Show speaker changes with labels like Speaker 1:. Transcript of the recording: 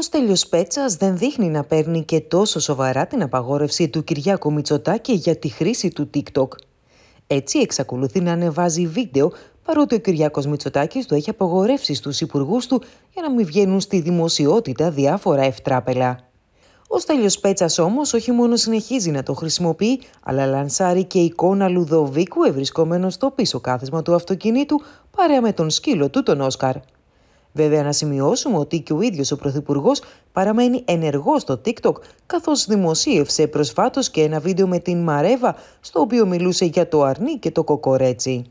Speaker 1: Ο Στέλιος Πέτσας δεν δείχνει να παίρνει και τόσο σοβαρά την απαγόρευση του Κυριάκου Μητσοτάκη για τη χρήση του TikTok. Έτσι εξακολουθεί να ανεβάζει βίντεο παρότι ο κυριακό Μητσοτάκης το έχει απαγορεύσει στους υπουργούς του για να μην βγαίνουν στη δημοσιότητα διάφορα ευτράπελα. Ο Στέλιος Πέτσας όμως όχι μόνο συνεχίζει να το χρησιμοποιεί, αλλά λανσάρει και εικόνα Λουδοβίκου ευρισκόμενος στο πίσω κάθισμα του αυτοκινήτου παρέα με τον σκύλο του τον Όσκαρ. Βέβαια, να σημειώσουμε ότι και ο ίδιος ο Πρωθυπουργός παραμένει ενεργός στο TikTok, καθώς δημοσίευσε προσφάτως και ένα βίντεο με την Μαρέβα, στο οποίο μιλούσε για το αρνί και το κοκορέτσι.